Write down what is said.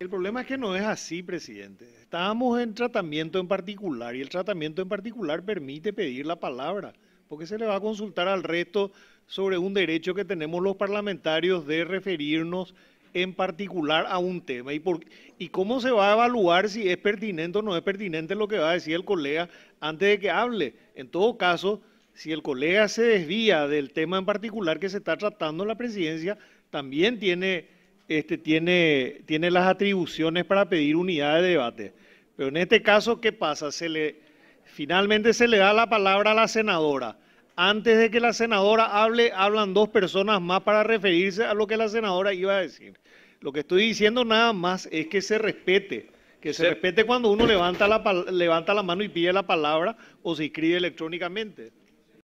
El problema es que no es así, presidente. Estábamos en tratamiento en particular y el tratamiento en particular permite pedir la palabra, porque se le va a consultar al resto sobre un derecho que tenemos los parlamentarios de referirnos en particular a un tema y, y cómo se va a evaluar si es pertinente o no es pertinente lo que va a decir el colega antes de que hable. En todo caso, si el colega se desvía del tema en particular que se está tratando la presidencia, también tiene este, tiene, tiene las atribuciones para pedir unidad de debate. Pero en este caso, ¿qué pasa? Se le, finalmente se le da la palabra a la senadora. Antes de que la senadora hable, hablan dos personas más para referirse a lo que la senadora iba a decir. Lo que estoy diciendo nada más es que se respete, que se, respete cuando uno levanta la, levanta la mano y pide la palabra o se inscribe electrónicamente.